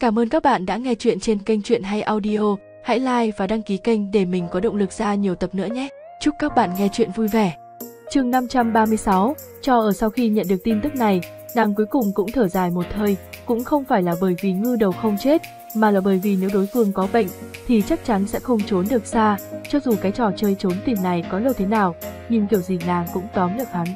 Cảm ơn các bạn đã nghe chuyện trên kênh Chuyện Hay Audio. Hãy like và đăng ký kênh để mình có động lực ra nhiều tập nữa nhé. Chúc các bạn nghe chuyện vui vẻ. Chương 536, cho ở sau khi nhận được tin tức này, nàng cuối cùng cũng thở dài một hơi, cũng không phải là bởi vì ngư đầu không chết, mà là bởi vì nếu đối phương có bệnh thì chắc chắn sẽ không trốn được xa, cho dù cái trò chơi trốn tìm này có lâu thế nào, nhưng kiểu gì nàng cũng tóm được hắn.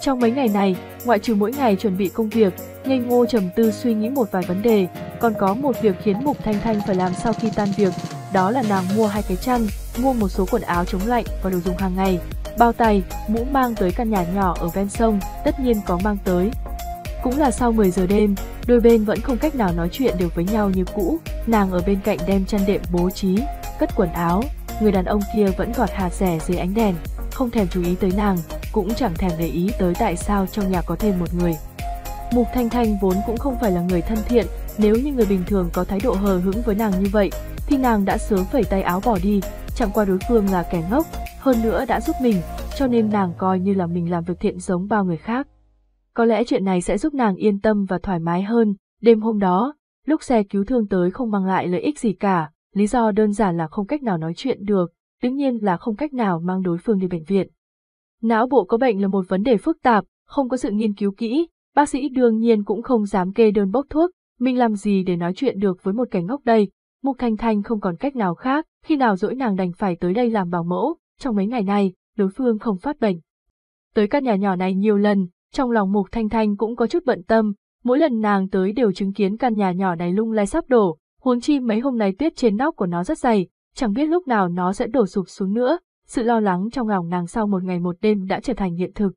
Trong mấy ngày này, ngoại trừ mỗi ngày chuẩn bị công việc, Ngây Ngô trầm tư suy nghĩ một vài vấn đề, còn có một việc khiến Mục Thanh Thanh phải làm sau khi tan việc, đó là nàng mua hai cái chăn, mua một số quần áo chống lạnh và đồ dùng hàng ngày, bao tay, mũ mang tới căn nhà nhỏ ở ven sông, tất nhiên có mang tới. Cũng là sau 10 giờ đêm, đôi bên vẫn không cách nào nói chuyện được với nhau như cũ, nàng ở bên cạnh đem chăn đệm bố trí, cất quần áo, người đàn ông kia vẫn gọt hạt rẻ dưới ánh đèn, không thèm chú ý tới nàng, cũng chẳng thèm để ý tới tại sao trong nhà có thêm một người. Mục Thanh Thanh vốn cũng không phải là người thân thiện, nếu như người bình thường có thái độ hờ hững với nàng như vậy, thì nàng đã sớm phẩy tay áo bỏ đi, chẳng qua đối phương là kẻ ngốc, hơn nữa đã giúp mình, cho nên nàng coi như là mình làm việc thiện giống bao người khác. Có lẽ chuyện này sẽ giúp nàng yên tâm và thoải mái hơn, đêm hôm đó, lúc xe cứu thương tới không mang lại lợi ích gì cả, lý do đơn giản là không cách nào nói chuyện được, đương nhiên là không cách nào mang đối phương đi bệnh viện. Não bộ có bệnh là một vấn đề phức tạp, không có sự nghiên cứu kỹ, bác sĩ đương nhiên cũng không dám kê đơn bốc thuốc, mình làm gì để nói chuyện được với một kẻ ngốc đây. Mục Thanh Thanh không còn cách nào khác, khi nào dỗi nàng đành phải tới đây làm bảo mẫu, trong mấy ngày này, đối phương không phát bệnh. Tới căn nhà nhỏ này nhiều lần, trong lòng Mục Thanh Thanh cũng có chút bận tâm, mỗi lần nàng tới đều chứng kiến căn nhà nhỏ này lung lay sắp đổ, huống chi mấy hôm nay tuyết trên nóc của nó rất dày, chẳng biết lúc nào nó sẽ đổ sụp xuống nữa, sự lo lắng trong lòng nàng sau một ngày một đêm đã trở thành hiện thực.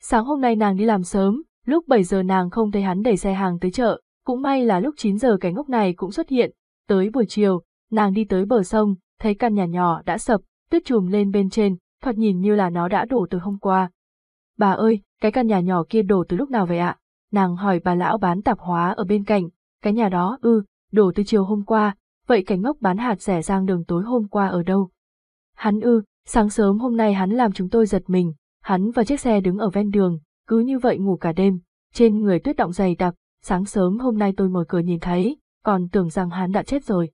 Sáng hôm nay nàng đi làm sớm, lúc 7 giờ nàng không thấy hắn đẩy xe hàng tới chợ, cũng may là lúc 9 giờ cái ngốc này cũng xuất hiện, tới buổi chiều, nàng đi tới bờ sông, thấy căn nhà nhỏ đã sập, tuyết trùm lên bên trên, thoạt nhìn như là nó đã đổ từ hôm qua. Bà ơi, cái căn nhà nhỏ kia đổ từ lúc nào vậy ạ? Nàng hỏi bà lão bán tạp hóa ở bên cạnh, cái nhà đó ư, ừ, đổ từ chiều hôm qua, vậy cái ngốc bán hạt rẻ rang đường tối hôm qua ở đâu? Hắn ư, ừ, Sáng sớm hôm nay hắn làm chúng tôi giật mình, hắn và chiếc xe đứng ở ven đường, cứ như vậy ngủ cả đêm, trên người tuyết động dày đặc, sáng sớm hôm nay tôi mở cửa nhìn thấy, còn tưởng rằng hắn đã chết rồi.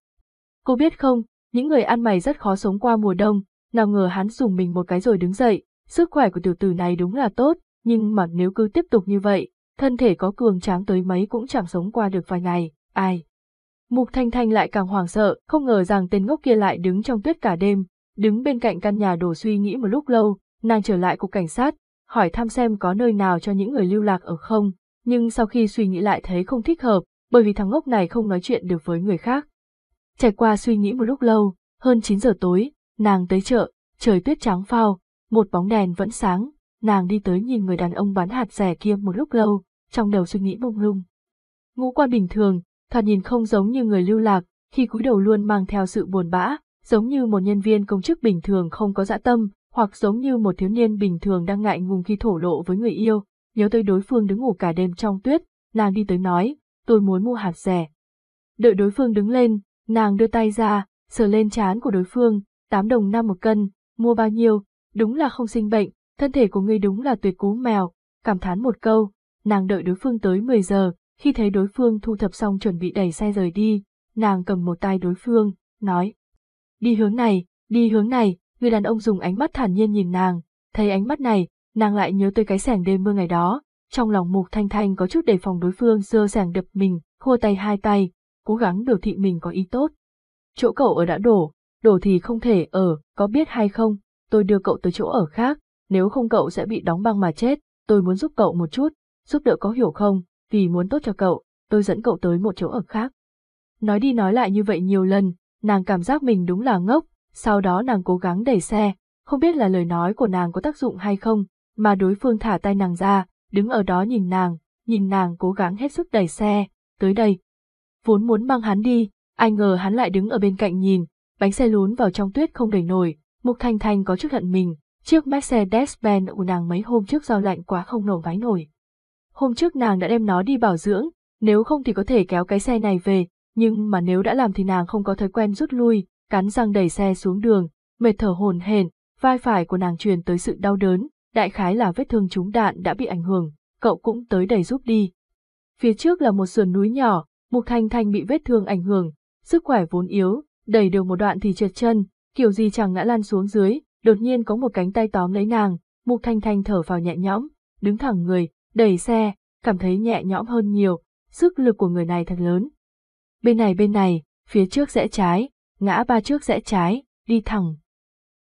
Cô biết không, những người ăn mày rất khó sống qua mùa đông, nào ngờ hắn dùng mình một cái rồi đứng dậy, sức khỏe của tiểu tử này đúng là tốt, nhưng mà nếu cứ tiếp tục như vậy, thân thể có cường tráng tới mấy cũng chẳng sống qua được vài ngày, ai. Mục Thanh Thanh lại càng hoảng sợ, không ngờ rằng tên ngốc kia lại đứng trong tuyết cả đêm, Đứng bên cạnh căn nhà đồ suy nghĩ một lúc lâu, nàng trở lại cục cảnh sát, hỏi thăm xem có nơi nào cho những người lưu lạc ở không, nhưng sau khi suy nghĩ lại thấy không thích hợp, bởi vì thằng ngốc này không nói chuyện được với người khác. Trải qua suy nghĩ một lúc lâu, hơn 9 giờ tối, nàng tới chợ, trời tuyết trắng phao, một bóng đèn vẫn sáng, nàng đi tới nhìn người đàn ông bán hạt rẻ kia một lúc lâu, trong đầu suy nghĩ mông lung. Ngũ quan bình thường, thoạt nhìn không giống như người lưu lạc, khi cúi đầu luôn mang theo sự buồn bã, giống như một nhân viên công chức bình thường không có dạ tâm, hoặc giống như một thiếu niên bình thường đang ngại ngùng khi thổ lộ với người yêu, nhớ tới đối phương đứng ngủ cả đêm trong tuyết, nàng đi tới nói, tôi muốn mua hạt rẻ. Đợi đối phương đứng lên, nàng đưa tay ra, sờ lên trán của đối phương, 8 đồng năm một cân, mua bao nhiêu, đúng là không sinh bệnh, thân thể của ngươi đúng là tuyệt cú mèo, cảm thán một câu, nàng đợi đối phương tới 10 giờ, khi thấy đối phương thu thập xong chuẩn bị đẩy xe rời đi, nàng cầm một tay đối phương, nói, đi hướng này, đi hướng này, người đàn ông dùng ánh mắt thản nhiên nhìn nàng, thấy ánh mắt này, nàng lại nhớ tới cái sẻng đêm mưa ngày đó, trong lòng mục thanh thanh có chút đề phòng đối phương dơ sẻng đập mình, khua tay hai tay, cố gắng biểu thị mình có ý tốt. Chỗ cậu ở đã đổ, đổ thì không thể ở, có biết hay không, tôi đưa cậu tới chỗ ở khác, nếu không cậu sẽ bị đóng băng mà chết, tôi muốn giúp cậu một chút, giúp đỡ có hiểu không, vì muốn tốt cho cậu, tôi dẫn cậu tới một chỗ ở khác. Nói đi nói lại như vậy nhiều lần, nàng cảm giác mình đúng là ngốc, sau đó nàng cố gắng đẩy xe, không biết là lời nói của nàng có tác dụng hay không, mà đối phương thả tay nàng ra, đứng ở đó nhìn nàng, nhìn nàng cố gắng hết sức đẩy xe, tới đây. Vốn muốn mang hắn đi, ai ngờ hắn lại đứng ở bên cạnh nhìn, bánh xe lún vào trong tuyết không đẩy nổi, Mục Thanh Thanh có chút hận mình, chiếc Mercedes-Benz của nàng mấy hôm trước do lạnh quá không nổ váy nổi. Hôm trước nàng đã đem nó đi bảo dưỡng, nếu không thì có thể kéo cái xe này về, nhưng mà nếu đã làm thì nàng không có thói quen rút lui, cắn răng đẩy xe xuống đường, mệt thở hồn hển, vai phải của nàng truyền tới sự đau đớn, đại khái là vết thương trúng đạn đã bị ảnh hưởng, cậu cũng tới đẩy giúp đi. Phía trước là một sườn núi nhỏ, Mục Thanh Thanh bị vết thương ảnh hưởng, sức khỏe vốn yếu, đẩy được một đoạn thì trượt chân, kiểu gì chẳng ngã lăn xuống dưới, đột nhiên có một cánh tay tóm lấy nàng, Mục Thanh Thanh thở vào nhẹ nhõm, đứng thẳng người, đẩy xe, cảm thấy nhẹ nhõm hơn nhiều, sức lực của người này thật lớn, bên này bên này, phía trước rẽ trái, ngã ba trước rẽ trái, đi thẳng.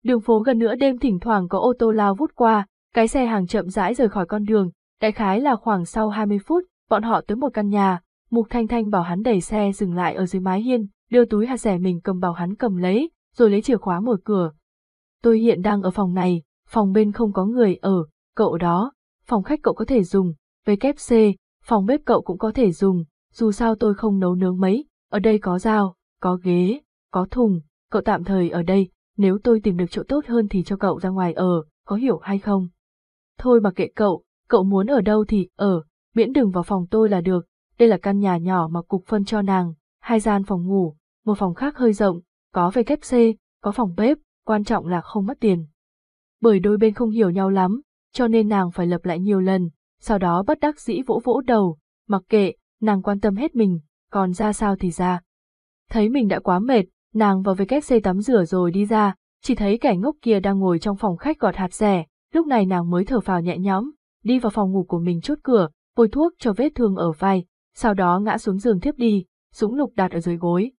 Đường phố gần nửa đêm thỉnh thoảng có ô tô lao vút qua, cái xe hàng chậm rãi rời khỏi con đường, đại khái là khoảng sau 20 phút, bọn họ tới một căn nhà, Mục Thanh Thanh bảo hắn đẩy xe dừng lại ở dưới mái hiên, đưa túi hạt rẻ mình cầm bảo hắn cầm lấy, rồi lấy chìa khóa mở cửa. Tôi hiện đang ở phòng này, phòng bên không có người ở, cậu đó, phòng khách cậu có thể dùng, WC, phòng bếp cậu cũng có thể dùng, dù sao tôi không nấu nướng mấy, ở đây có dao, có ghế, có thùng, cậu tạm thời ở đây, nếu tôi tìm được chỗ tốt hơn thì cho cậu ra ngoài ở, có hiểu hay không? Thôi mà kệ cậu, cậu muốn ở đâu thì ở, miễn đừng vào phòng tôi là được, đây là căn nhà nhỏ mà cục phân cho nàng, hai gian phòng ngủ, một phòng khác hơi rộng, có kép WC, có phòng bếp, quan trọng là không mất tiền. Bởi đôi bên không hiểu nhau lắm, cho nên nàng phải lập lại nhiều lần, sau đó bất đắc dĩ vỗ vỗ đầu, mặc kệ, nàng quan tâm hết mình, còn ra sao thì ra. Thấy mình đã quá mệt, nàng vào WC tắm rửa rồi đi ra, chỉ thấy kẻ ngốc kia đang ngồi trong phòng khách gọt hạt rẻ, lúc này nàng mới thở phào nhẹ nhõm, đi vào phòng ngủ của mình chốt cửa, bôi thuốc cho vết thương ở vai, sau đó ngã xuống giường thiếp đi, súng lục đặt ở dưới gối.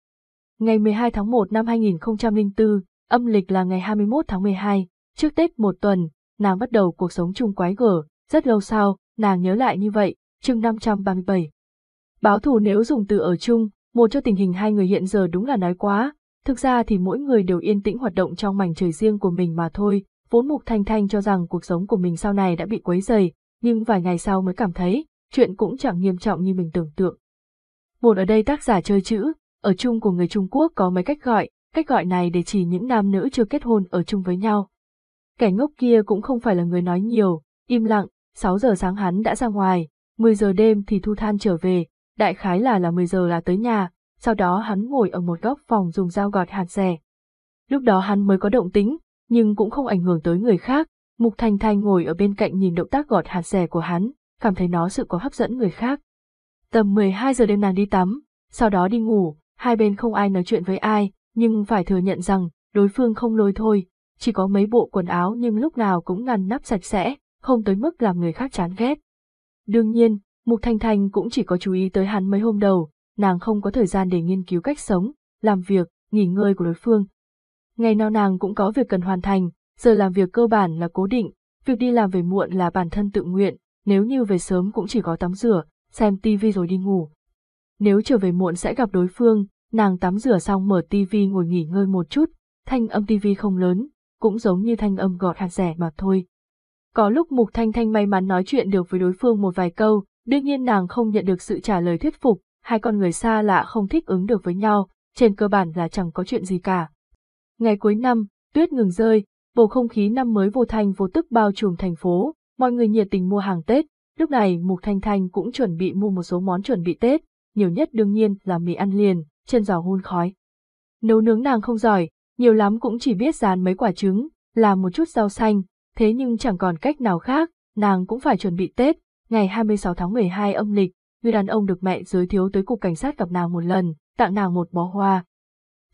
Ngày 12 tháng 1 năm 2004, âm lịch là ngày 21 tháng 12, trước Tết một tuần, nàng bắt đầu cuộc sống chung quái gở, rất lâu sau, nàng nhớ lại như vậy, chương 537. Báo thù nếu dùng từ ở chung, một cho tình hình hai người hiện giờ đúng là nói quá, thực ra thì mỗi người đều yên tĩnh hoạt động trong mảnh trời riêng của mình mà thôi, vốn Mục Thanh Thanh cho rằng cuộc sống của mình sau này đã bị quấy rầy, nhưng vài ngày sau mới cảm thấy, chuyện cũng chẳng nghiêm trọng như mình tưởng tượng. Một ở đây tác giả chơi chữ, ở chung của người Trung Quốc có mấy cách gọi, cách gọi này để chỉ những nam nữ chưa kết hôn ở chung với nhau. Kẻ ngốc kia cũng không phải là người nói nhiều, im lặng, 6 giờ sáng hắn đã ra ngoài, 10 giờ đêm thì thu than trở về, đại khái là là 10 giờ là tới nhà, sau đó hắn ngồi ở một góc phòng dùng dao gọt hạt rẻ. Lúc đó hắn mới có động tính, nhưng cũng không ảnh hưởng tới người khác, Mục Thành Thanh ngồi ở bên cạnh nhìn động tác gọt hạt rẻ của hắn, cảm thấy nó sự có hấp dẫn người khác. Tầm 12 giờ đêm nàng đi tắm, sau đó đi ngủ, hai bên không ai nói chuyện với ai, nhưng phải thừa nhận rằng, đối phương không lôi thôi, chỉ có mấy bộ quần áo nhưng lúc nào cũng ngăn nắp sạch sẽ, không tới mức làm người khác chán ghét. Đương nhiên, Mục Thanh Thanh cũng chỉ có chú ý tới hắn mấy hôm đầu, nàng không có thời gian để nghiên cứu cách sống, làm việc, nghỉ ngơi của đối phương. Ngày nào nàng cũng có việc cần hoàn thành, giờ làm việc cơ bản là cố định, việc đi làm về muộn là bản thân tự nguyện, nếu như về sớm cũng chỉ có tắm rửa, xem tivi rồi đi ngủ. Nếu trở về muộn sẽ gặp đối phương, nàng tắm rửa xong mở tivi ngồi nghỉ ngơi một chút, thanh âm tivi không lớn, cũng giống như thanh âm gọt hạt rẻ mà thôi. Có lúc Mục Thanh Thanh may mắn nói chuyện được với đối phương một vài câu, Đương nhiên nàng không nhận được sự trả lời thuyết phục, hai con người xa lạ không thích ứng được với nhau, trên cơ bản là chẳng có chuyện gì cả. Ngày cuối năm, tuyết ngừng rơi, bầu không khí năm mới vô thanh vô tức bao trùm thành phố, mọi người nhiệt tình mua hàng Tết, lúc này Mục Thanh Thanh cũng chuẩn bị mua một số món chuẩn bị Tết, nhiều nhất đương nhiên là mì ăn liền, chân giò hun khói. Nấu nướng nàng không giỏi, nhiều lắm cũng chỉ biết rán mấy quả trứng, làm một chút rau xanh, thế nhưng chẳng còn cách nào khác, nàng cũng phải chuẩn bị Tết, ngày 26 tháng 12 âm lịch, người đàn ông được mẹ giới thiệu tới cục cảnh sát gặp nàng một lần, tặng nàng một bó hoa.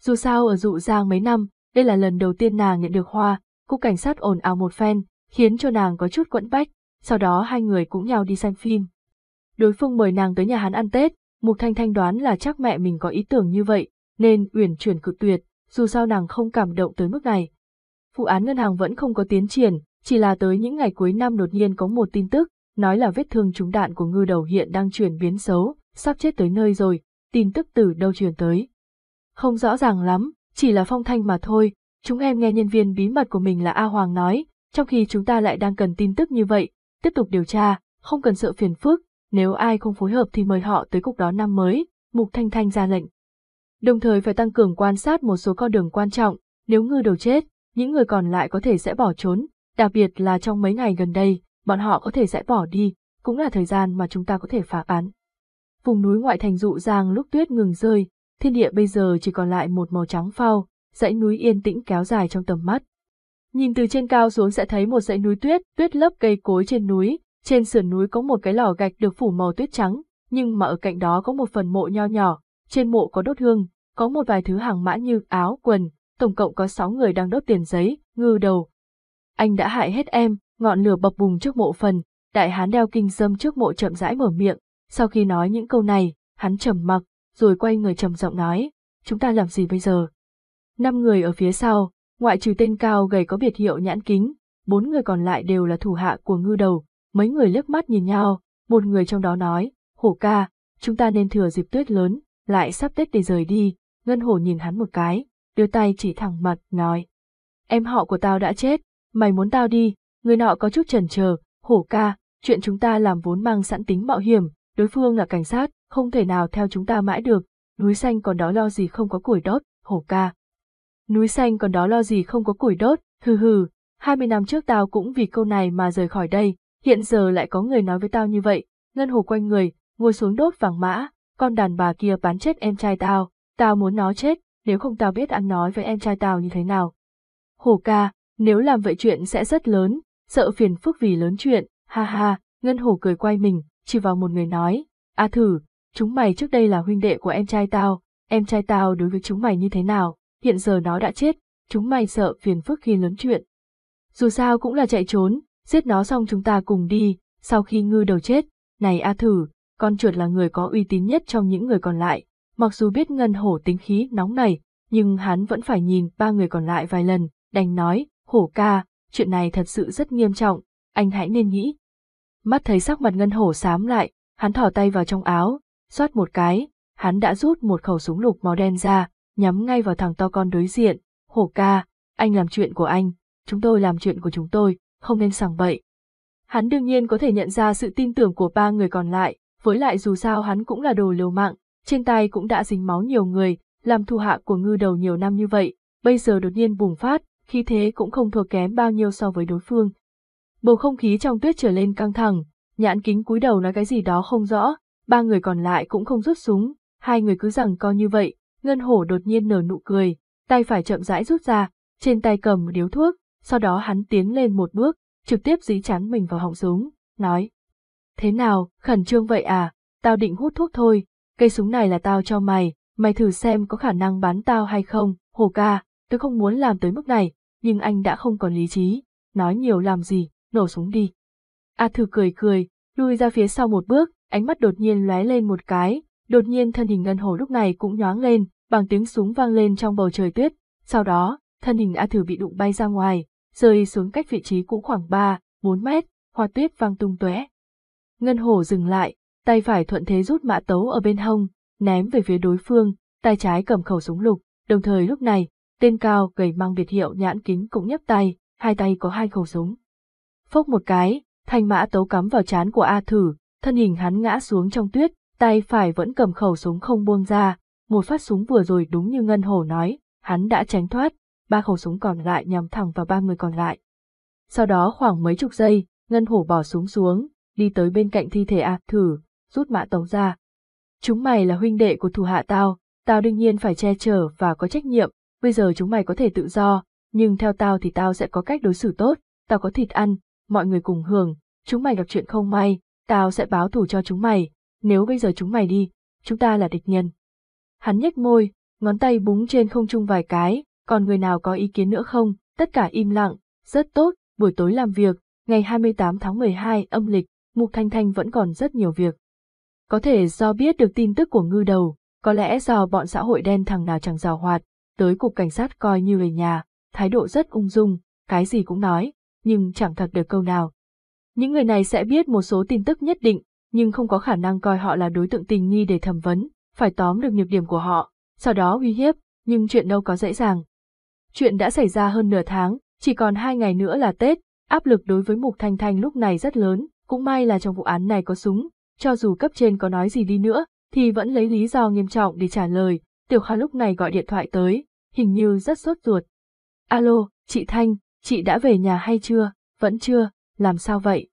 Dù sao ở dụ giang mấy năm, đây là lần đầu tiên nàng nhận được hoa, cục cảnh sát ồn ào một phen, khiến cho nàng có chút quẫn bách, sau đó hai người cũng nhau đi xem phim. Đối phương mời nàng tới nhà hắn ăn Tết, Mục Thanh Thanh đoán là chắc mẹ mình có ý tưởng như vậy, nên uyển chuyển cự tuyệt, dù sao nàng không cảm động tới mức này. Vụ án ngân hàng vẫn không có tiến triển, chỉ là tới những ngày cuối năm đột nhiên có một tin tức, nói là vết thương trúng đạn của ngư đầu hiện đang chuyển biến xấu, sắp chết tới nơi rồi, tin tức từ đâu truyền tới. Không rõ ràng lắm, chỉ là phong thanh mà thôi, chúng em nghe nhân viên bí mật của mình là A Hoàng nói, trong khi chúng ta lại đang cần tin tức như vậy, tiếp tục điều tra, không cần sợ phiền phức, nếu ai không phối hợp thì mời họ tới cục đó năm mới, Mục Thanh Thanh ra lệnh. Đồng thời phải tăng cường quan sát một số con đường quan trọng, nếu ngư đầu chết, những người còn lại có thể sẽ bỏ trốn, đặc biệt là trong mấy ngày gần đây, bọn họ có thể sẽ bỏ đi, cũng là thời gian mà chúng ta có thể phá án. Vùng núi ngoại thành dụ giang lúc tuyết ngừng rơi, thiên địa bây giờ chỉ còn lại một màu trắng phao, dãy núi yên tĩnh kéo dài trong tầm mắt. Nhìn từ trên cao xuống sẽ thấy một dãy núi tuyết, tuyết lấp cây cối trên núi, trên sườn núi có một cái lò gạch được phủ màu tuyết trắng, nhưng mà ở cạnh đó có một phần mộ nho nhỏ, trên mộ có đốt hương, có một vài thứ hàng mã như áo, quần, tổng cộng có sáu người đang đốt tiền giấy, ngư đầu. Anh đã hại hết em, ngọn lửa bập bùng trước mộ phần, đại hán đeo kinh sâm trước mộ chậm rãi mở miệng, sau khi nói những câu này, hắn trầm mặc, rồi quay người trầm giọng nói, chúng ta làm gì bây giờ? Năm người ở phía sau, ngoại trừ tên cao gầy có biệt hiệu nhãn kính, bốn người còn lại đều là thủ hạ của ngư đầu, mấy người liếc mắt nhìn nhau, một người trong đó nói, hổ ca, chúng ta nên thừa dịp tuyết lớn, lại sắp Tết để rời đi, ngân hổ nhìn hắn một cái, đưa tay chỉ thẳng mặt, nói. Em họ của tao đã chết, mày muốn tao đi, người nọ có chút chần chờ, hổ ca, chuyện chúng ta làm vốn mang sẵn tính mạo hiểm, đối phương là cảnh sát, không thể nào theo chúng ta mãi được, núi xanh còn đó lo gì không có củi đốt, hổ ca. Núi xanh còn đó lo gì không có củi đốt, hừ hừ, hai mươi năm trước tao cũng vì câu này mà rời khỏi đây, hiện giờ lại có người nói với tao như vậy, ngân hồ quanh người, ngồi xuống đốt vàng mã, con đàn bà kia bán chết em trai tao, tao muốn nó chết, nếu không tao biết ăn nói với em trai tao như thế nào. Hổ ca, nếu làm vậy chuyện sẽ rất lớn, sợ phiền phức vì lớn chuyện, ha ha, Ngân Hổ cười quay mình, chỉ vào một người nói, a thử, chúng mày trước đây là huynh đệ của em trai tao, em trai tao đối với chúng mày như thế nào, hiện giờ nó đã chết, chúng mày sợ phiền phức khi lớn chuyện. Dù sao cũng là chạy trốn, giết nó xong chúng ta cùng đi, sau khi ngư đầu chết, này a thử, con chuột là người có uy tín nhất trong những người còn lại, mặc dù biết Ngân Hổ tính khí nóng này, nhưng hắn vẫn phải nhìn ba người còn lại vài lần, đành nói, hổ ca, chuyện này thật sự rất nghiêm trọng, anh hãy nên nghĩ. Mắt thấy sắc mặt ngân hổ xám lại, hắn thỏ tay vào trong áo, xoát một cái, hắn đã rút một khẩu súng lục màu đen ra, nhắm ngay vào thằng to con đối diện, hổ ca, anh làm chuyện của anh, chúng tôi làm chuyện của chúng tôi, không nên sảng bậy. Hắn đương nhiên có thể nhận ra sự tin tưởng của ba người còn lại, với lại dù sao hắn cũng là đồ liều mạng, trên tay cũng đã dính máu nhiều người, làm thu hạ của ngư đầu nhiều năm như vậy, bây giờ đột nhiên bùng phát, khi thế cũng không thua kém bao nhiêu so với đối phương. Bầu không khí trong tuyết trở lên căng thẳng, nhãn kính cúi đầu nói cái gì đó không rõ, ba người còn lại cũng không rút súng, hai người cứ rằng co như vậy, ngân hổ đột nhiên nở nụ cười, tay phải chậm rãi rút ra, trên tay cầm một điếu thuốc, sau đó hắn tiến lên một bước, trực tiếp dí chán mình vào họng súng, nói. Thế nào, khẩn trương vậy à, tao định hút thuốc thôi, cây súng này là tao cho mày, mày thử xem có khả năng bán tao hay không, hổ ca, tôi không muốn làm tới mức này, nhưng anh đã không còn lý trí, nói nhiều làm gì, nổ súng đi. A thử cười cười, lui ra phía sau một bước, ánh mắt đột nhiên lóe lên một cái, đột nhiên thân hình ngân hồ lúc này cũng nhoáng lên, bằng tiếng súng vang lên trong bầu trời tuyết, sau đó, thân hình A thử bị đụng bay ra ngoài, rơi xuống cách vị trí cũ khoảng 3, 4 mét, hoa tuyết vang tung tóe. Ngân hồ dừng lại, tay phải thuận thế rút mã tấu ở bên hông, ném về phía đối phương, tay trái cầm khẩu súng lục, đồng thời lúc này, tên cao gầy mang biệt hiệu nhãn kính cũng nhấp tay, hai tay có hai khẩu súng. Phốc một cái, thanh mã tấu cắm vào chán của A Thử, thân hình hắn ngã xuống trong tuyết, tay phải vẫn cầm khẩu súng không buông ra, một phát súng vừa rồi đúng như Ngân Hổ nói, hắn đã tránh thoát, ba khẩu súng còn lại nhắm thẳng vào ba người còn lại. Sau đó khoảng mấy chục giây, Ngân Hổ bỏ súng xuống, đi tới bên cạnh thi thể A Thử, rút mã tấu ra. Chúng mày là huynh đệ của thủ hạ tao, tao đương nhiên phải che chở và có trách nhiệm, bây giờ chúng mày có thể tự do, nhưng theo tao thì tao sẽ có cách đối xử tốt, tao có thịt ăn, mọi người cùng hưởng, chúng mày gặp chuyện không may, tao sẽ báo thù cho chúng mày, nếu bây giờ chúng mày đi, chúng ta là địch nhân. Hắn nhếch môi, ngón tay búng trên không trung vài cái, còn người nào có ý kiến nữa không, tất cả im lặng, rất tốt, buổi tối làm việc, ngày 28 tháng 12 âm lịch, Mục Thanh Thanh vẫn còn rất nhiều việc. Có thể do biết được tin tức của ngư đầu, có lẽ do bọn xã hội đen thằng nào chẳng rào hoạt, tới cục cảnh sát coi như về nhà, thái độ rất ung dung, cái gì cũng nói, nhưng chẳng thật được câu nào. Những người này sẽ biết một số tin tức nhất định, nhưng không có khả năng coi họ là đối tượng tình nghi để thẩm vấn, phải tóm được nhược điểm của họ, sau đó uy hiếp, nhưng chuyện đâu có dễ dàng. Chuyện đã xảy ra hơn nửa tháng, chỉ còn hai ngày nữa là Tết, áp lực đối với Mục Thanh Thanh lúc này rất lớn, cũng may là trong vụ án này có súng, cho dù cấp trên có nói gì đi nữa, thì vẫn lấy lý do nghiêm trọng để trả lời, Tiểu Kha lúc này gọi điện thoại tới, hình như rất sốt ruột. Alo, chị Thanh, chị đã về nhà hay chưa? Vẫn chưa, làm sao vậy?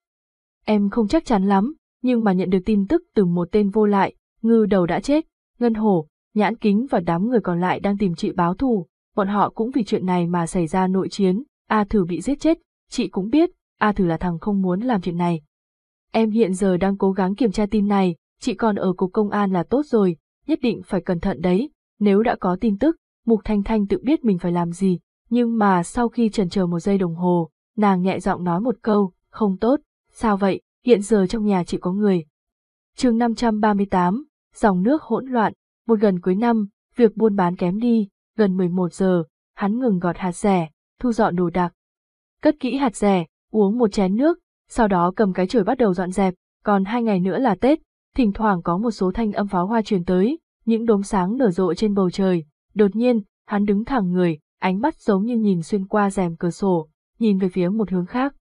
Em không chắc chắn lắm, nhưng mà nhận được tin tức từ một tên vô lại, ngư đầu đã chết, ngân hổ, nhãn kính và đám người còn lại đang tìm chị báo thù. Bọn họ cũng vì chuyện này mà xảy ra nội chiến, A Thử bị giết chết, chị cũng biết, A Thử là thằng không muốn làm chuyện này. Em hiện giờ đang cố gắng kiểm tra tin này, chị còn ở cục công an là tốt rồi, nhất định phải cẩn thận đấy, nếu đã có tin tức, Mục Thanh Thanh tự biết mình phải làm gì, nhưng mà sau khi trần chờ một giây đồng hồ, nàng nhẹ giọng nói một câu, không tốt, sao vậy, hiện giờ trong nhà chỉ có người. chương 538, dòng nước hỗn loạn, một gần cuối năm, việc buôn bán kém đi, gần 11 giờ, hắn ngừng gọt hạt rẻ, thu dọn đồ đạc. Cất kỹ hạt rẻ, uống một chén nước, sau đó cầm cái chổi bắt đầu dọn dẹp, còn hai ngày nữa là Tết, thỉnh thoảng có một số thanh âm pháo hoa truyền tới, những đốm sáng nở rộ trên bầu trời, đột nhiên, hắn đứng thẳng người, ánh mắt giống như nhìn xuyên qua rèm cửa sổ, nhìn về phía một hướng khác.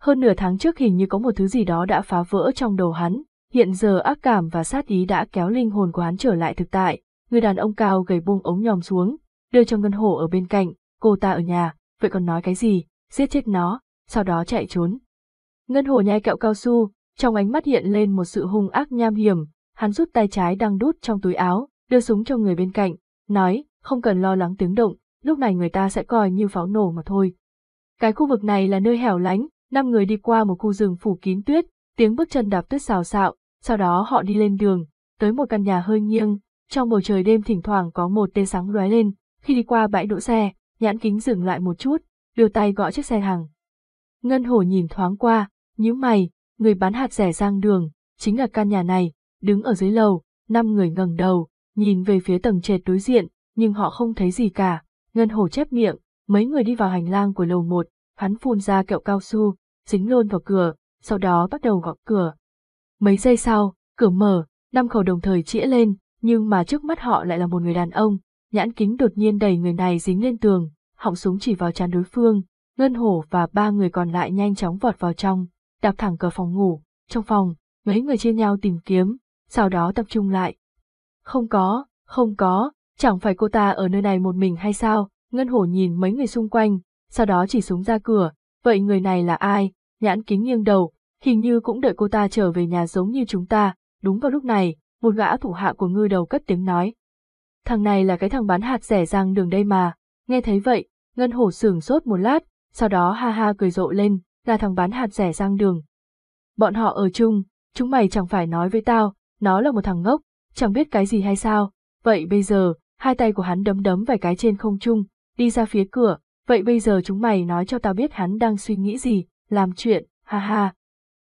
Hơn nửa tháng trước hình như có một thứ gì đó đã phá vỡ trong đầu hắn, hiện giờ ác cảm và sát ý đã kéo linh hồn của hắn trở lại thực tại, người đàn ông cao gầy buông ống nhòm xuống, đưa cho ngân hổ ở bên cạnh, cô ta ở nhà, vậy còn nói cái gì, giết chết nó, sau đó chạy trốn. Ngân hổ nhai kẹo cao su, trong ánh mắt hiện lên một sự hung ác nham hiểm, hắn rút tay trái đang đút trong túi áo, đưa súng cho người bên cạnh, nói, không cần lo lắng tiếng động, lúc này người ta sẽ coi như pháo nổ mà thôi. Cái khu vực này là nơi hẻo lánh, năm người đi qua một khu rừng phủ kín tuyết, tiếng bước chân đạp tuyết xào xạo, sau đó họ đi lên đường, tới một căn nhà hơi nghiêng, trong bầu trời đêm thỉnh thoảng có một tia sáng lóe lên, khi đi qua bãi đỗ xe, nhãn kính dừng lại một chút, đưa tay gõ chiếc xe hàng. Ngân Hổ nhìn thoáng qua, nhíu mày, người bán hạt rẻ sang đường, chính là căn nhà này, đứng ở dưới lầu, năm người ngẩng đầu, nhìn về phía tầng trệt đối diện, nhưng họ không thấy gì cả. Ngân Hồ chép miệng, mấy người đi vào hành lang của lầu một, hắn phun ra kẹo cao su, dính luôn vào cửa, sau đó bắt đầu gõ cửa. Mấy giây sau, cửa mở, năm khẩu đồng thời chĩa lên, nhưng mà trước mắt họ lại là một người đàn ông, nhãn kính đột nhiên đẩy người này dính lên tường, họng súng chỉ vào chán đối phương, Ngân Hổ và ba người còn lại nhanh chóng vọt vào trong, đạp thẳng cửa phòng ngủ. Trong phòng, mấy người chia nhau tìm kiếm, sau đó tập trung lại. Không có, không có, chẳng phải cô ta ở nơi này một mình hay sao, Ngân Hổ nhìn mấy người xung quanh, sau đó chỉ súng ra cửa, vậy người này là ai, nhãn kính nghiêng đầu, hình như cũng đợi cô ta trở về nhà giống như chúng ta, đúng vào lúc này, một gã thủ hạ của ngư đầu cất tiếng nói. Thằng này là cái thằng bán hạt rẻ rang đường đây mà, nghe thấy vậy, Ngân Hổ sửng sốt một lát, sau đó ha ha cười rộ lên, là thằng bán hạt rẻ rang đường. Bọn họ ở chung, chúng mày chẳng phải nói với tao, nó là một thằng ngốc, chẳng biết cái gì hay sao, vậy bây giờ, hai tay của hắn đấm đấm vài cái trên không trung, đi ra phía cửa, vậy bây giờ chúng mày nói cho tao biết hắn đang suy nghĩ gì, làm chuyện, ha ha.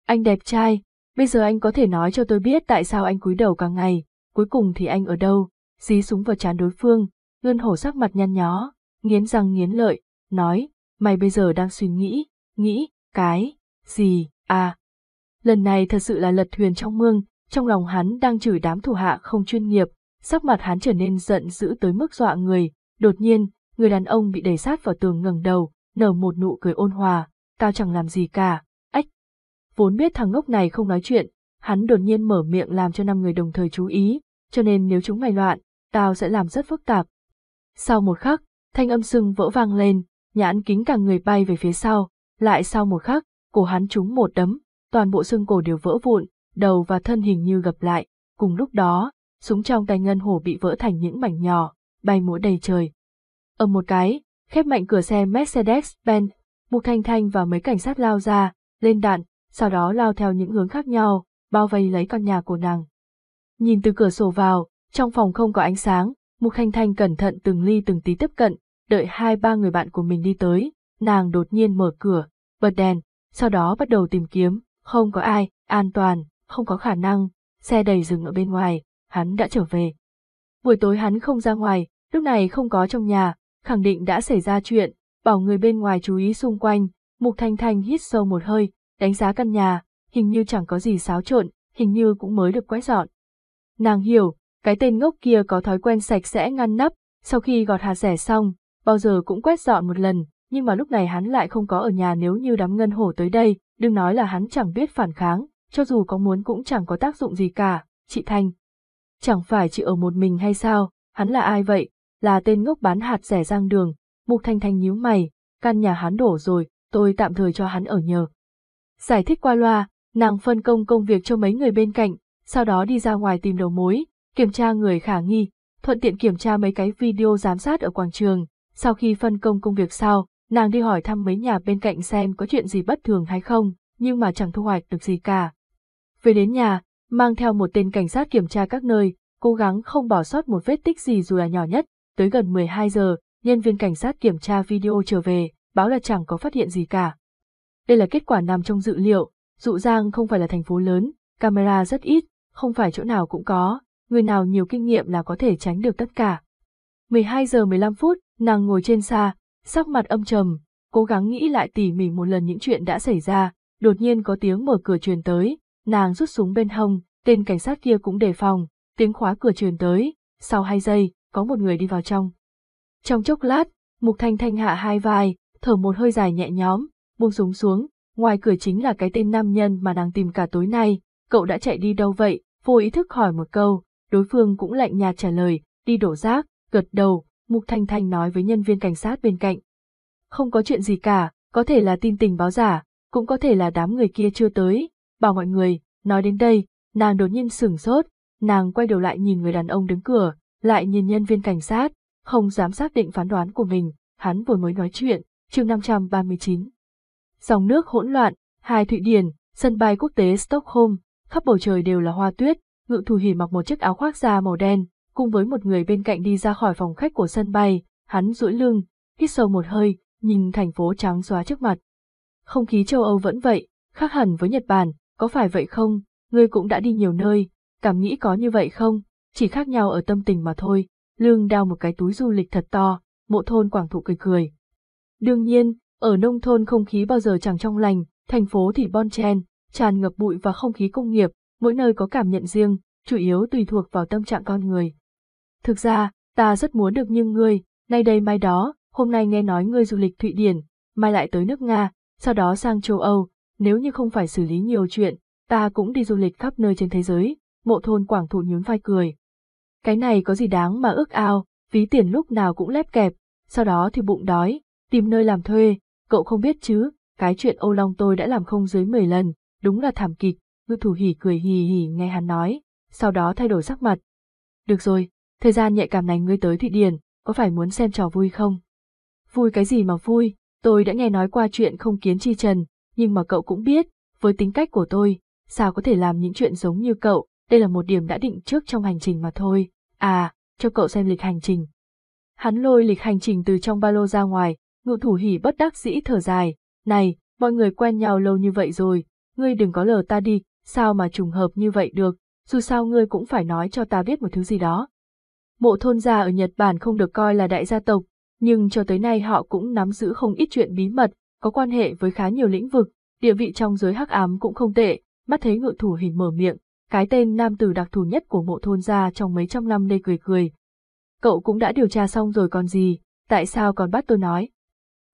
Anh đẹp trai, bây giờ anh có thể nói cho tôi biết tại sao anh cúi đầu cả ngày, cuối cùng thì anh ở đâu, dí súng vào chán đối phương, ngân hổ sắc mặt nhăn nhó, nghiến răng nghiến lợi, nói, mày bây giờ đang suy nghĩ, nghĩ, cái, gì, à. Lần này thật sự là lật thuyền trong mương, trong lòng hắn đang chửi đám thủ hạ không chuyên nghiệp, sắc mặt hắn trở nên giận dữ tới mức dọa người, đột nhiên, người đàn ông bị đẩy sát vào tường ngẩng đầu, nở một nụ cười ôn hòa, tao chẳng làm gì cả, ếch Vốn biết thằng ngốc này không nói chuyện, hắn đột nhiên mở miệng làm cho năm người đồng thời chú ý, cho nên nếu chúng mày loạn, tao sẽ làm rất phức tạp. Sau một khắc, thanh âm sưng vỡ vang lên, nhãn kính cả người bay về phía sau, lại sau một khắc, cổ hắn trúng một đấm, toàn bộ xương cổ đều vỡ vụn, đầu và thân hình như gặp lại, cùng lúc đó, súng trong tay ngân hổ bị vỡ thành những mảnh nhỏ, bay múa đầy trời. Ở một cái, khép mạnh cửa xe Mercedes-Benz, Mục Thanh Thanh và mấy cảnh sát lao ra, lên đạn, sau đó lao theo những hướng khác nhau, bao vây lấy căn nhà của nàng. Nhìn từ cửa sổ vào, trong phòng không có ánh sáng, Mục Thanh Thanh cẩn thận từng ly từng tí tiếp cận, đợi hai ba người bạn của mình đi tới, nàng đột nhiên mở cửa, bật đèn, sau đó bắt đầu tìm kiếm, không có ai, an toàn, không có khả năng, xe đầy dừng ở bên ngoài, hắn đã trở về. Buổi tối hắn không ra ngoài, lúc này không có trong nhà, khẳng định đã xảy ra chuyện, bảo người bên ngoài chú ý xung quanh, Mục Thanh Thanh hít sâu một hơi, đánh giá căn nhà, hình như chẳng có gì xáo trộn, hình như cũng mới được quét dọn. Nàng hiểu, cái tên ngốc kia có thói quen sạch sẽ ngăn nắp, sau khi gọt hạt rẻ xong, bao giờ cũng quét dọn một lần, nhưng mà lúc này hắn lại không có ở nhà nếu như đám ngân hổ tới đây, đừng nói là hắn chẳng biết phản kháng, cho dù có muốn cũng chẳng có tác dụng gì cả, chị Thanh, Chẳng phải chị ở một mình hay sao, hắn là ai vậy, là tên ngốc bán hạt rẻ giang đường, Mục Thanh Thanh nhíu mày, căn nhà hắn đổ rồi, tôi tạm thời cho hắn ở nhờ. Giải thích qua loa, nàng phân công công việc cho mấy người bên cạnh, sau đó đi ra ngoài tìm đầu mối, kiểm tra người khả nghi, thuận tiện kiểm tra mấy cái video giám sát ở quảng trường. Sau khi phân công công việc sau, nàng đi hỏi thăm mấy nhà bên cạnh xem có chuyện gì bất thường hay không, nhưng mà chẳng thu hoạch được gì cả, về đến nhà, mang theo một tên cảnh sát kiểm tra các nơi, cố gắng không bỏ sót một vết tích gì dù là nhỏ nhất, tới gần 12 giờ, nhân viên cảnh sát kiểm tra video trở về, báo là chẳng có phát hiện gì cả. Đây là kết quả nằm trong dự liệu, dụ Giang không phải là thành phố lớn, camera rất ít, không phải chỗ nào cũng có, người nào nhiều kinh nghiệm là có thể tránh được tất cả. 12 giờ 15 phút, nàng ngồi trên xa, sắc mặt âm trầm, cố gắng nghĩ lại tỉ mỉ một lần những chuyện đã xảy ra, đột nhiên có tiếng mở cửa truyền tới, nàng rút súng bên hông, tên cảnh sát kia cũng đề phòng, tiếng khóa cửa truyền tới, sau hai giây, có một người đi vào trong. Trong chốc lát, Mục Thanh Thanh hạ hai vai, thở một hơi dài nhẹ nhõm, buông súng xuống, ngoài cửa chính là cái tên nam nhân mà nàng tìm cả tối nay, cậu đã chạy đi đâu vậy, vô ý thức hỏi một câu, đối phương cũng lạnh nhạt trả lời, đi đổ rác, gật đầu, Mục Thanh Thanh nói với nhân viên cảnh sát bên cạnh. Không có chuyện gì cả, có thể là tin tình báo giả, cũng có thể là đám người kia chưa tới, bảo mọi người, nói đến đây, nàng đột nhiên sửng sốt, nàng quay đầu lại nhìn người đàn ông đứng cửa, lại nhìn nhân viên cảnh sát, không dám xác định phán đoán của mình, hắn vừa mới nói chuyện, chương 539. Dòng nước hỗn loạn, hai Thụy Điển, sân bay quốc tế Stockholm, khắp bầu trời đều là hoa tuyết, ngự thù hỉ mặc một chiếc áo khoác da màu đen, cùng với một người bên cạnh đi ra khỏi phòng khách của sân bay, hắn duỗi lưng, hít sâu một hơi, nhìn thành phố trắng xóa trước mặt. Không khí châu Âu vẫn vậy, khác hẳn với Nhật Bản, có phải vậy không, ngươi cũng đã đi nhiều nơi, cảm nghĩ có như vậy không, chỉ khác nhau ở tâm tình mà thôi, lương đao một cái túi du lịch thật to, mộ thôn quảng thụ cười cười. Đương nhiên, ở nông thôn không khí bao giờ chẳng trong lành, thành phố thì bon chen, tràn ngập bụi và không khí công nghiệp, mỗi nơi có cảm nhận riêng, chủ yếu tùy thuộc vào tâm trạng con người. Thực ra, ta rất muốn được như ngươi, nay đây mai đó, hôm nay nghe nói ngươi du lịch Thụy Điển, mai lại tới nước Nga, sau đó sang châu Âu, nếu như không phải xử lý nhiều chuyện, ta cũng đi du lịch khắp nơi trên thế giới, mộ thôn quảng thụ nhún vai cười. Cái này có gì đáng mà ước ao, ví tiền lúc nào cũng lép kẹp, sau đó thì bụng đói, tìm nơi làm thuê, cậu không biết chứ, cái chuyện Âu Long tôi đã làm không dưới 10 lần, đúng là thảm kịch, ngư thủ hỉ cười hì hì nghe hắn nói, sau đó thay đổi sắc mặt. Được rồi, thời gian nhạy cảm này ngươi tới Thụy Điển, có phải muốn xem trò vui không? Vui cái gì mà vui, tôi đã nghe nói qua chuyện không kiến chi trần, nhưng mà cậu cũng biết, với tính cách của tôi, sao có thể làm những chuyện giống như cậu, đây là một điểm đã định trước trong hành trình mà thôi. À, cho cậu xem lịch hành trình. Hắn lôi lịch hành trình từ trong ba lô ra ngoài, ngự thủ hỉ bất đắc dĩ thở dài, này, mọi người quen nhau lâu như vậy rồi, ngươi đừng có lờ ta đi, sao mà trùng hợp như vậy được, dù sao ngươi cũng phải nói cho ta biết một thứ gì đó. Mộ thôn gia ở Nhật Bản không được coi là đại gia tộc, nhưng cho tới nay họ cũng nắm giữ không ít chuyện bí mật, có quan hệ với khá nhiều lĩnh vực, địa vị trong giới hắc ám cũng không tệ, mắt thấy ngự thủ hình mở miệng, cái tên nam tử đặc thù nhất của mộ thôn gia trong mấy trăm năm nay cười cười. Cậu cũng đã điều tra xong rồi còn gì, tại sao còn bắt tôi nói?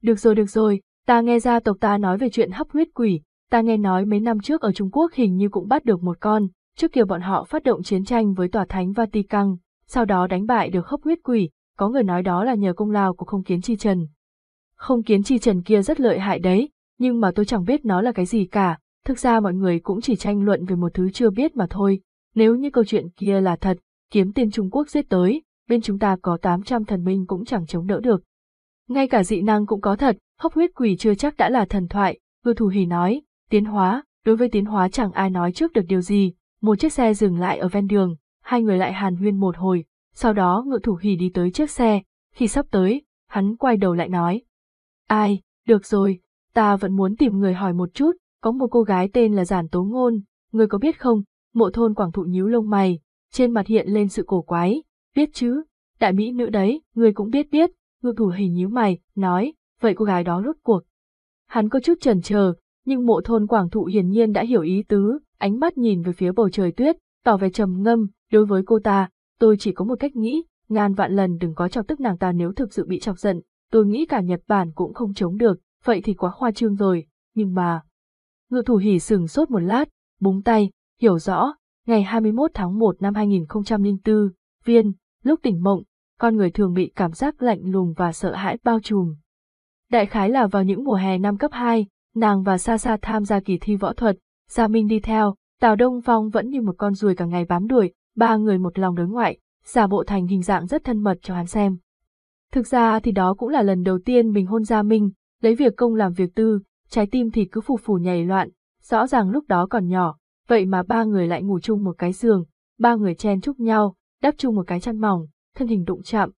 Được rồi được rồi, ta nghe ra tộc ta nói về chuyện hấp huyết quỷ, ta nghe nói mấy năm trước ở Trung Quốc hình như cũng bắt được một con, trước kia bọn họ phát động chiến tranh với tòa thánh Vatican, sau đó đánh bại được hấp huyết quỷ, có người nói đó là nhờ công lao của không kiến chi trần, không kiến chi trần kia rất lợi hại đấy, nhưng mà tôi chẳng biết nó là cái gì cả, thực ra mọi người cũng chỉ tranh luận về một thứ chưa biết mà thôi. Nếu như câu chuyện kia là thật, kiếm tiên Trung Quốc giết tới, bên chúng ta có 800 thần minh cũng chẳng chống đỡ được. Ngay cả dị năng cũng có thật, hốc huyết quỷ chưa chắc đã là thần thoại, Vưu thủ Hỉ nói, tiến hóa, đối với tiến hóa chẳng ai nói trước được điều gì, một chiếc xe dừng lại ở ven đường, hai người lại hàn huyên một hồi, sau đó ngựa thủ hỉ đi tới chiếc xe, khi sắp tới, hắn quay đầu lại nói, Ai, được rồi, ta vẫn muốn tìm người hỏi một chút, có một cô gái tên là Giản Tố Ngôn, người có biết không, mộ thôn quảng thụ nhíu lông mày, trên mặt hiện lên sự cổ quái, biết chứ, đại mỹ nữ đấy, người cũng biết biết, ngự thủ hình nhíu mày, nói, vậy cô gái đó rốt cuộc. Hắn có chút chần chờ, nhưng mộ thôn quảng thụ hiển nhiên đã hiểu ý tứ, ánh mắt nhìn về phía bầu trời tuyết, tỏ vẻ trầm ngâm, đối với cô ta, tôi chỉ có một cách nghĩ, ngàn vạn lần đừng có chọc tức nàng ta nếu thực sự bị chọc giận, tôi nghĩ cả Nhật Bản cũng không chống được, vậy thì quá khoa trương rồi, nhưng mà... Ngự thủ hỉ sừng sốt một lát, búng tay, hiểu rõ, ngày 21 tháng 1 năm 2004, viên, lúc tỉnh mộng, con người thường bị cảm giác lạnh lùng và sợ hãi bao trùm. Đại khái là vào những mùa hè năm cấp 2, nàng và Sa Sa tham gia kỳ thi võ thuật, Gia Minh đi theo, Tào Đông Phong vẫn như một con ruồi cả ngày bám đuổi, ba người một lòng đối ngoại, giả bộ thành hình dạng rất thân mật cho hắn xem. Thực ra thì đó cũng là lần đầu tiên mình hôn Gia Minh, lấy việc công làm việc tư, trái tim thì cứ phù phù nhảy loạn, rõ ràng lúc đó còn nhỏ, vậy mà ba người lại ngủ chung một cái giường, ba người chen chúc nhau, đắp chung một cái chăn mỏng, thân hình đụng chạm.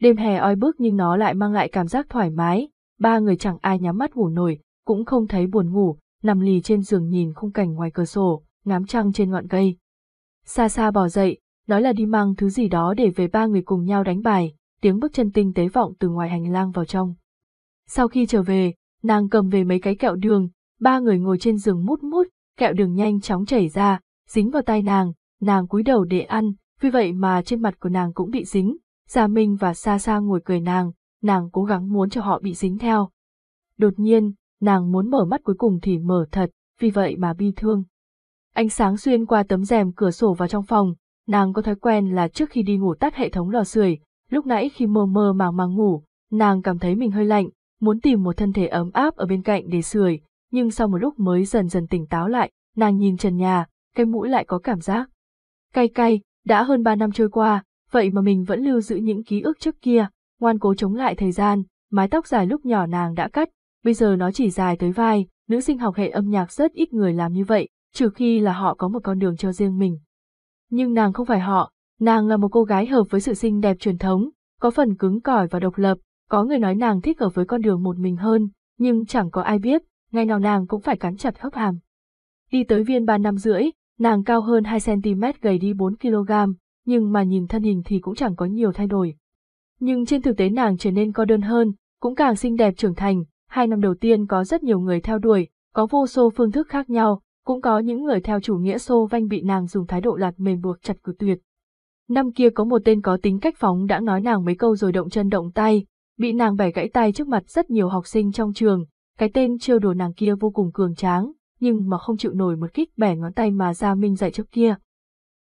Đêm hè oi bức nhưng nó lại mang lại cảm giác thoải mái, ba người chẳng ai nhắm mắt ngủ nổi, cũng không thấy buồn ngủ, nằm lì trên giường nhìn khung cảnh ngoài cửa sổ, ngắm trăng trên ngọn cây. Xa xa bò dậy, nói là đi mang thứ gì đó để về ba người cùng nhau đánh bài, tiếng bước chân tinh tế vọng từ ngoài hành lang vào trong. Sau khi trở về, nàng cầm về mấy cái kẹo đường, ba người ngồi trên giường mút mút, kẹo đường nhanh chóng chảy ra, dính vào tay nàng, nàng cúi đầu để ăn, vì vậy mà trên mặt của nàng cũng bị dính, Gia Minh và xa xa ngồi cười nàng, nàng cố gắng muốn cho họ bị dính theo. Đột nhiên, nàng muốn mở mắt cuối cùng thì mở thật, vì vậy mà bi thương. Ánh sáng xuyên qua tấm rèm cửa sổ vào trong phòng, nàng có thói quen là trước khi đi ngủ tắt hệ thống lò sưởi, lúc nãy khi mơ mơ màng màng ngủ, nàng cảm thấy mình hơi lạnh, muốn tìm một thân thể ấm áp ở bên cạnh để sưởi, nhưng sau một lúc mới dần dần tỉnh táo lại, nàng nhìn trần nhà, cái mũi lại có cảm giác. Cay cay, đã hơn 3 năm trôi qua, vậy mà mình vẫn lưu giữ những ký ức trước kia, ngoan cố chống lại thời gian, mái tóc dài lúc nhỏ nàng đã cắt, bây giờ nó chỉ dài tới vai, nữ sinh học hệ âm nhạc rất ít người làm như vậy, trừ khi là họ có một con đường cho riêng mình. Nhưng nàng không phải họ, Nàng là một cô gái hợp với sự xinh đẹp truyền thống, có phần cứng cỏi và độc lập, có người nói nàng thích ở với con đường một mình hơn, nhưng chẳng có ai biết, ngày nào nàng cũng phải cắn chặt hấp hàm. Đi tới viên ba năm rưỡi, nàng cao hơn 2cm gầy đi 4kg, nhưng mà nhìn thân hình thì cũng chẳng có nhiều thay đổi. Nhưng trên thực tế nàng trở nên co đơn hơn, cũng càng xinh đẹp trưởng thành, hai năm đầu tiên có rất nhiều người theo đuổi, có vô số phương thức khác nhau, cũng có những người theo chủ nghĩa xô vanh bị nàng dùng thái độ lạt mềm buộc chặt cử tuyệt, Năm kia có một tên có tính cách phóng đã nói nàng mấy câu rồi động chân động tay, bị nàng bẻ gãy tay trước mặt rất nhiều học sinh trong trường, cái tên trêu đùa nàng kia vô cùng cường tráng, nhưng mà không chịu nổi một kích bẻ ngón tay mà Gia Minh dạy trước kia.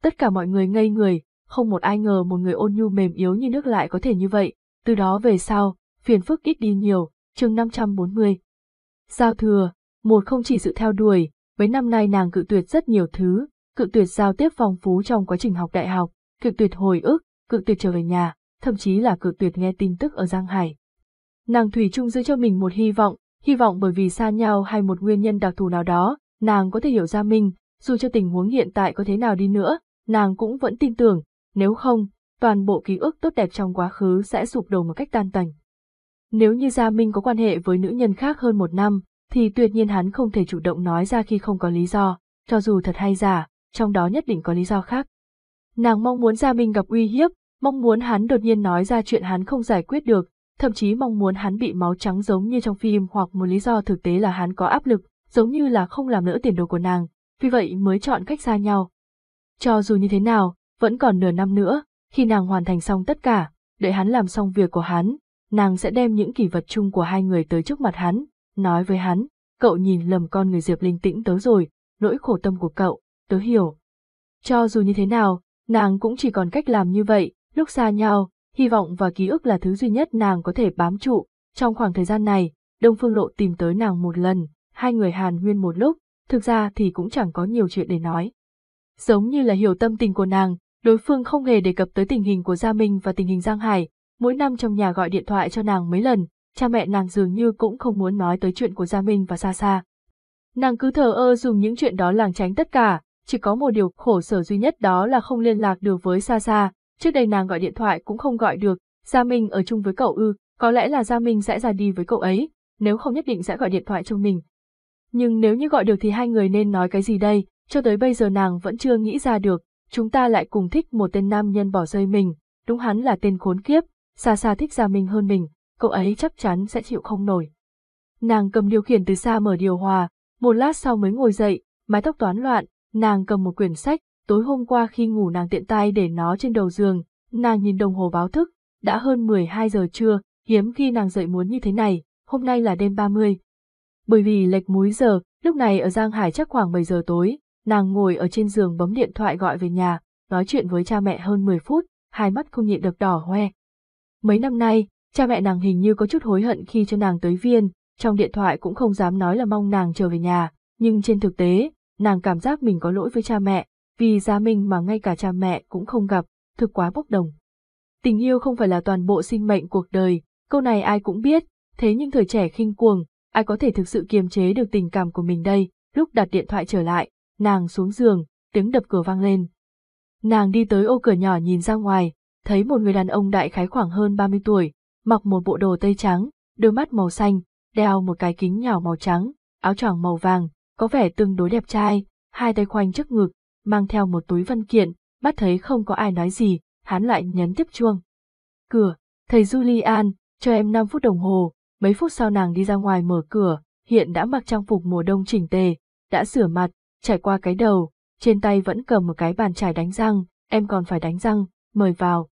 Tất cả mọi người ngây người, không một ai ngờ một người ôn nhu mềm yếu như nước lại có thể như vậy, từ đó về sau, phiền phức ít đi nhiều, chương 540. Giao thừa, một không chỉ sự theo đuổi, mấy năm nay nàng cự tuyệt rất nhiều thứ, cự tuyệt giao tiếp phong phú trong quá trình học đại học, cực tuyệt hồi ức, cực tuyệt trở về nhà, thậm chí là cực tuyệt nghe tin tức ở Giang Hải. Nàng Thủy Trung giữ cho mình một hy vọng, hy vọng bởi vì xa nhau hay một nguyên nhân đặc thù nào đó, nàng có thể hiểu ra mình, dù cho tình huống hiện tại có thế nào đi nữa, nàng cũng vẫn tin tưởng, nếu không, toàn bộ ký ức tốt đẹp trong quá khứ sẽ sụp đổ một cách tan tành. Nếu như Gia Minh có quan hệ với nữ nhân khác hơn một năm, thì tuyệt nhiên hắn không thể chủ động nói ra khi không có lý do, cho dù thật hay giả, trong đó nhất định có lý do khác. Nàng mong muốn Gia Minh gặp uy hiếp, mong muốn hắn đột nhiên nói ra chuyện hắn không giải quyết được, thậm chí mong muốn hắn bị máu trắng giống như trong phim hoặc một lý do thực tế là hắn có áp lực, giống như là không làm nữa tiền đồ của nàng, vì vậy mới chọn cách xa nhau. Cho dù như thế nào, vẫn còn nửa năm nữa, khi nàng hoàn thành xong tất cả, đợi hắn làm xong việc của hắn, nàng sẽ đem những kỷ vật chung của hai người tới trước mặt hắn, nói với hắn, cậu nhìn lầm con người Diệp Linh Tĩnh tớ rồi, nỗi khổ tâm của cậu, tớ hiểu. Cho dù như thế nào, nàng cũng chỉ còn cách làm như vậy, lúc xa nhau, hy vọng và ký ức là thứ duy nhất nàng có thể bám trụ. Trong khoảng thời gian này, Đông Phương Lộ tìm tới nàng một lần, hai người hàn huyên một lúc, thực ra thì cũng chẳng có nhiều chuyện để nói. Giống như là hiểu tâm tình của nàng, đối phương không hề đề cập tới tình hình của Gia Minh và tình hình Giang Hải, mỗi năm trong nhà gọi điện thoại cho nàng mấy lần, cha mẹ nàng dường như cũng không muốn nói tới chuyện của Gia Minh và Sa Sa. Nàng cứ thờ ơ dùng những chuyện đó làng tránh tất cả, chỉ có một điều khổ sở duy nhất đó là không liên lạc được với Sa Sa. trước đây nàng gọi điện thoại cũng không gọi được, Gia Minh ở chung với cậu ư, có lẽ là Gia Minh sẽ ra đi với cậu ấy, nếu không nhất định sẽ gọi điện thoại cho mình. Nhưng nếu như gọi được thì hai người nên nói cái gì đây, cho tới bây giờ nàng vẫn chưa nghĩ ra được, chúng ta lại cùng thích một tên nam nhân bỏ rơi mình, đúng hắn là tên khốn kiếp, Sa Sa thích Gia Minh hơn mình, cậu ấy chắc chắn sẽ chịu không nổi. Nàng cầm điều khiển từ xa mở điều hòa, một lát sau mới ngồi dậy, mái tóc toán loạn, Nàng cầm một quyển sách, tối hôm qua khi ngủ nàng tiện tay để nó trên đầu giường, nàng nhìn đồng hồ báo thức, đã hơn 12 giờ trưa, hiếm khi nàng dậy muốn như thế này, hôm nay là đêm 30. Bởi vì lệch múi giờ, lúc này ở Giang Hải chắc khoảng 7 giờ tối, nàng ngồi ở trên giường bấm điện thoại gọi về nhà, nói chuyện với cha mẹ hơn 10 phút, hai mắt không nhịn được đỏ hoe. Mấy năm nay, cha mẹ nàng hình như có chút hối hận khi cho nàng tới viên, trong điện thoại cũng không dám nói là mong nàng trở về nhà, nhưng trên thực tế, nàng cảm giác mình có lỗi với cha mẹ, vì Gia mình mà ngay cả cha mẹ cũng không gặp, thực quá bốc đồng. Tình yêu không phải là toàn bộ sinh mệnh cuộc đời, câu này ai cũng biết, thế nhưng thời trẻ khinh cuồng, ai có thể thực sự kiềm chế được tình cảm của mình đây, lúc đặt điện thoại trở lại, nàng xuống giường, tiếng đập cửa vang lên. Nàng đi tới ô cửa nhỏ nhìn ra ngoài, thấy một người đàn ông đại khái khoảng hơn 30 tuổi, mặc một bộ đồ tây trắng, đôi mắt màu xanh, đeo một cái kính nhỏ màu trắng, áo choàng màu vàng, có vẻ tương đối đẹp trai, hai tay khoanh trước ngực, mang theo một túi văn kiện, bắt thấy không có ai nói gì, hắn lại nhấn tiếp chuông. Cửa, thầy Julian, cho em 5 phút đồng hồ, mấy phút sau nàng đi ra ngoài mở cửa, hiện đã mặc trang phục mùa đông chỉnh tề, đã sửa mặt, trải qua cái đầu, trên tay vẫn cầm một cái bàn chải đánh răng, em còn phải đánh răng, mời vào.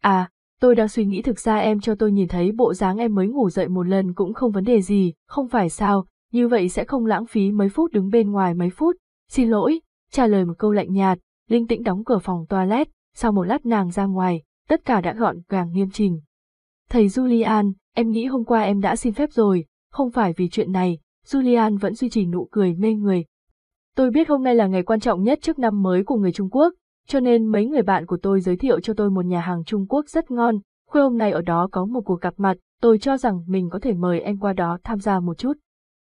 À, tôi đang suy nghĩ thực ra em cho tôi nhìn thấy bộ dáng em mới ngủ dậy một lần cũng không vấn đề gì, không phải sao, như vậy sẽ không lãng phí mấy phút đứng bên ngoài mấy phút, xin lỗi, trả lời một câu lạnh nhạt, linh tĩnh đóng cửa phòng toilet, sau một lát nàng ra ngoài, tất cả đã gọn gàng nghiêm trình. Thầy Julian, em nghĩ hôm qua em đã xin phép rồi, không phải vì chuyện này, Julian vẫn duy trì nụ cười mê người. Tôi biết hôm nay là ngày quan trọng nhất trước năm mới của người Trung Quốc, cho nên mấy người bạn của tôi giới thiệu cho tôi một nhà hàng Trung Quốc rất ngon, khuya hôm nay ở đó có một cuộc gặp mặt, tôi cho rằng mình có thể mời em qua đó tham gia một chút.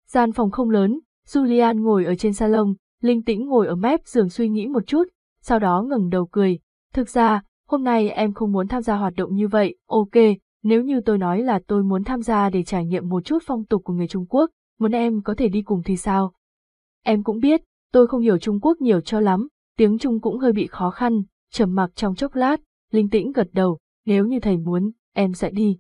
Gian phòng không lớn, Julian ngồi ở trên salon, linh tĩnh ngồi ở mép giường suy nghĩ một chút, sau đó ngẩng đầu cười. Thực ra, hôm nay em không muốn tham gia hoạt động như vậy, ok, nếu như tôi nói là tôi muốn tham gia để trải nghiệm một chút phong tục của người Trung Quốc, muốn em có thể đi cùng thì sao? Em cũng biết, tôi không hiểu Trung Quốc nhiều cho lắm, tiếng Trung cũng hơi bị khó khăn, trầm mặc trong chốc lát, linh tĩnh gật đầu, nếu như thầy muốn, em sẽ đi.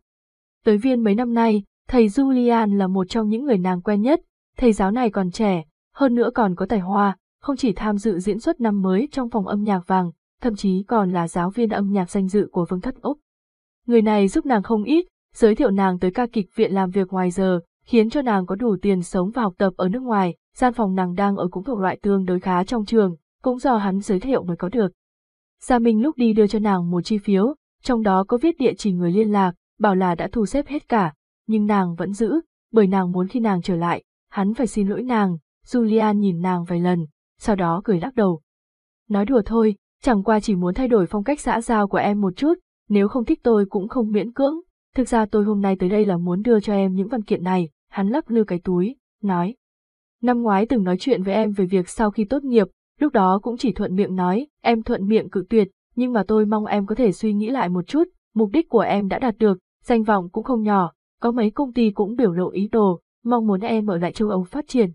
Tới viên mấy năm nay, Thầy Julian là một trong những người nàng quen nhất, thầy giáo này còn trẻ, hơn nữa còn có tài hoa, không chỉ tham dự diễn xuất năm mới trong phòng âm nhạc vàng, thậm chí còn là giáo viên âm nhạc danh dự của Vương Thất Úc. Người này giúp nàng không ít, giới thiệu nàng tới ca kịch viện làm việc ngoài giờ, khiến cho nàng có đủ tiền sống và học tập ở nước ngoài, gian phòng nàng đang ở cũng thuộc loại tương đối khá trong trường, cũng do hắn giới thiệu mới có được. Gia Minh lúc đi đưa cho nàng một chi phiếu, trong đó có viết địa chỉ người liên lạc, bảo là đã thu xếp hết cả, nhưng nàng vẫn giữ, bởi nàng muốn khi nàng trở lại, hắn phải xin lỗi nàng, Julian nhìn nàng vài lần, sau đó cười lắc đầu. Nói đùa thôi, chẳng qua chỉ muốn thay đổi phong cách xã giao của em một chút, nếu không thích tôi cũng không miễn cưỡng, thực ra tôi hôm nay tới đây là muốn đưa cho em những văn kiện này, hắn lắc lư cái túi, nói. Năm ngoái từng nói chuyện với em về việc sau khi tốt nghiệp, lúc đó cũng chỉ thuận miệng nói, em thuận miệng cự tuyệt, nhưng mà tôi mong em có thể suy nghĩ lại một chút, mục đích của em đã đạt được, danh vọng cũng không nhỏ, có mấy công ty cũng biểu lộ ý đồ, mong muốn em ở lại châu Âu phát triển.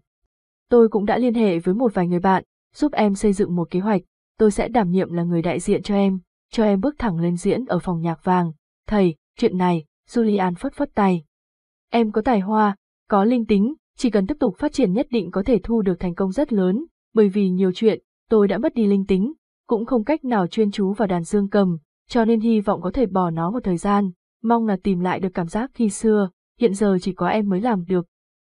Tôi cũng đã liên hệ với một vài người bạn, giúp em xây dựng một kế hoạch, tôi sẽ đảm nhiệm là người đại diện cho em, cho em bước thẳng lên diễn ở phòng nhạc vàng. Thầy, chuyện này, Julian phất phất tay. Em có tài hoa, có linh tính, chỉ cần tiếp tục phát triển nhất định có thể thu được thành công rất lớn, bởi vì nhiều chuyện, tôi đã mất đi linh tính, cũng không cách nào chuyên chú vào đàn dương cầm, cho nên hy vọng có thể bỏ nó một thời gian, mong là tìm lại được cảm giác khi xưa, hiện giờ chỉ có em mới làm được.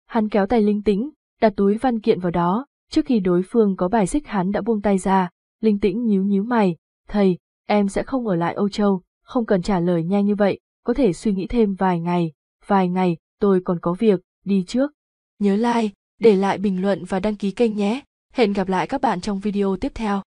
Hắn kéo tay Linh Tĩnh, đặt túi văn kiện vào đó, trước khi đối phương có bài xích hắn đã buông tay ra, Linh Tĩnh nhíu nhíu mày, thầy, em sẽ không ở lại Âu Châu, không cần trả lời nhanh như vậy, có thể suy nghĩ thêm vài ngày, vài ngày, tôi còn có việc, đi trước. Nhớ like, để lại bình luận và đăng ký kênh nhé. Hẹn gặp lại các bạn trong video tiếp theo.